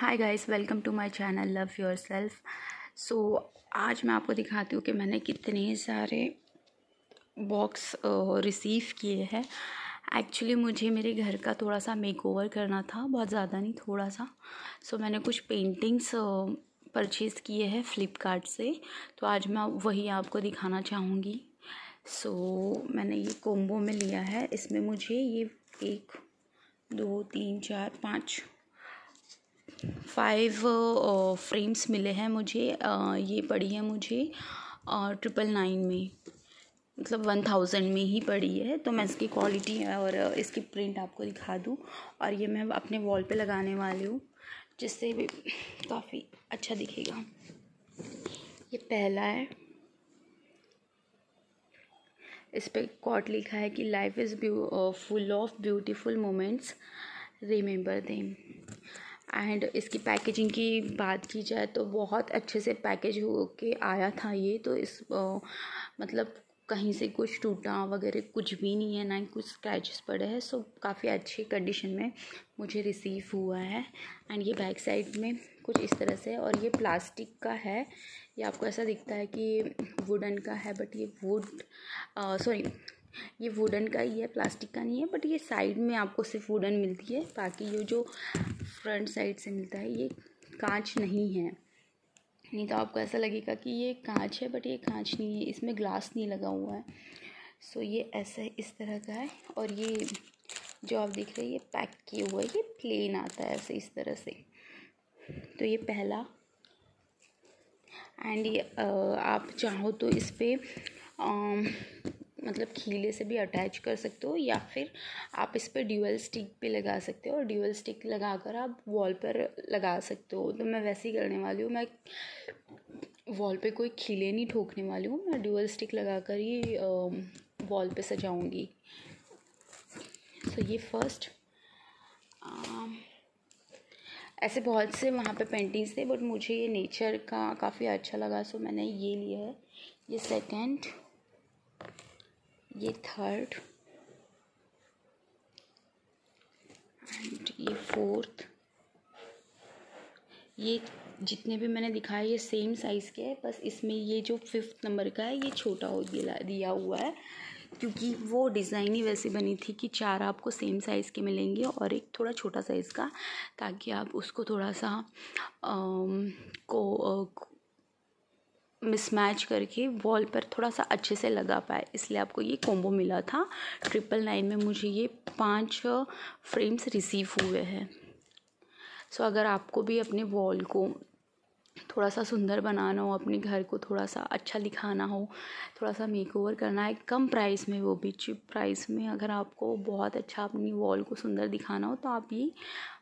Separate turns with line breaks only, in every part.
hi guys welcome to my channel love yourself so आज मैं आपको दिखाती हूँ कि मैंने कितने सारे बॉक्स रिसीव किए हैं एक्चुअली मुझे मेरे घर का थोड़ा सा मेकओवर करना था बहुत ज़्यादा नहीं थोड़ा सा सो so, मैंने कुछ पेंटिंग्स परचेज़ किए हैं फ्लिपकार्ट से तो आज मैं वही आपको दिखाना चाहूँगी सो so, मैंने ये कोम्बो में लिया है इसमें मुझे ये एक दो तीन चार पाँच फाइव फ्रेम्स uh, मिले हैं मुझे ये पड़ी है मुझे ट्रिपल नाइन में मतलब वन थाउजेंड में ही पड़ी है तो मैं इसकी क्वालिटी और इसकी प्रिंट आपको दिखा दूँ और ये मैं अपने वॉल पे लगाने वाली हूँ जिससे भी काफ़ी अच्छा दिखेगा ये पहला है इस पर कॉट लिखा है कि life is full of beautiful moments remember them and इसकी पैकेजिंग की बात की जाए तो बहुत अच्छे से पैकेज हो के आया था ये तो इस आ, मतलब कहीं से कुछ टूटा वगैरह कुछ भी नहीं है ना ही कुछ स्क्रैचेस पड़े हैं सो काफ़ी अच्छी कंडीशन में मुझे रिसीव हुआ है एंड ये बैक साइड में कुछ इस तरह से और ये प्लास्टिक का है ये आपको ऐसा दिखता है कि वुडन का है बट ये वुड सॉरी ये वुडन का ही है प्लास्टिक का नहीं है बट ये साइड में आपको सिर्फ वुडन मिलती है बाकी ये जो फ्रंट साइड से मिलता है ये कांच नहीं है नहीं तो आपको ऐसा लगेगा कि ये कांच है बट ये कांच नहीं है इसमें ग्लास नहीं लगा हुआ है सो ये ऐसा है इस तरह का है और ये जो आप देख रहे हैं ये पैक किए हुआ है ये प्लेन आता है ऐसे इस तरह से तो ये पहला एंड ये आ, आप चाहो तो इस पर मतलब खीले से भी अटैच कर सकते हो या फिर आप इस पर ड्यूअल स्टिक भी लगा सकते हो और ड्यूअल स्टिक लगा कर आप वॉल पर लगा सकते हो तो मैं वैसे ही करने वाली हूँ मैं वॉल पे कोई खीले नहीं ठोकने वाली हूँ मैं ड्यूअल स्टिक लगा कर ही वॉल पे सजाऊँगी सो ये फर्स्ट ऐसे बहुत से वहाँ पे पेंटिंग्स थे बट मुझे ये नेचर का काफ़ी अच्छा लगा सो मैंने ये लिया है ये सेकेंड ये थर्ड एंड ये फोर्थ ये जितने भी मैंने दिखाए ये सेम साइज़ के हैं बस इसमें ये जो फिफ्थ नंबर का है ये छोटा हो दिया हुआ है क्योंकि वो डिज़ाइन ही वैसे बनी थी कि चार आपको सेम साइज़ के मिलेंगे और एक थोड़ा छोटा साइज़ का ताकि आप उसको थोड़ा सा आ, को मिसमैच करके वॉल पर थोड़ा सा अच्छे से लगा पाए इसलिए आपको ये कॉम्बो मिला था ट्रिपल नाइन में मुझे ये पांच फ्रेम्स रिसीव हुए हैं सो अगर आपको भी अपने वॉल को थोड़ा सा सुंदर बनाना हो अपने घर को थोड़ा सा अच्छा दिखाना हो थोड़ा सा मेकओवर करना है कम प्राइस में वो भी चिप प्राइस में अगर आपको बहुत अच्छा अपनी वॉल को सुंदर दिखाना हो तो आप ये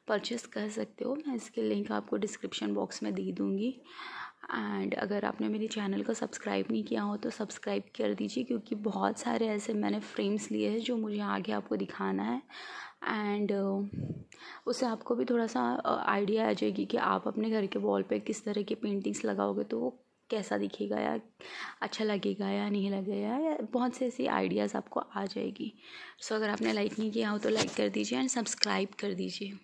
परचेस कर सकते हो मैं इसके लिंक आपको डिस्क्रिप्शन बॉक्स में दे दूँगी एंड अगर आपने मेरे चैनल को सब्सक्राइब नहीं किया हो तो सब्सक्राइब कर दीजिए क्योंकि बहुत सारे ऐसे मैंने फ्रेम्स लिए हैं जो मुझे आगे आपको दिखाना है एंड उससे आपको भी थोड़ा सा आइडिया आ जाएगी कि आप अपने घर के वॉल पे किस तरह की पेंटिंग्स लगाओगे तो वो कैसा दिखेगा या अच्छा लगेगा या नहीं लगेगा या बहुत से ऐसी आइडियाज़ आपको आ जाएगी सो so, अगर आपने लाइक नहीं किया हो तो लाइक कर दीजिए एंड सब्सक्राइब कर दीजिए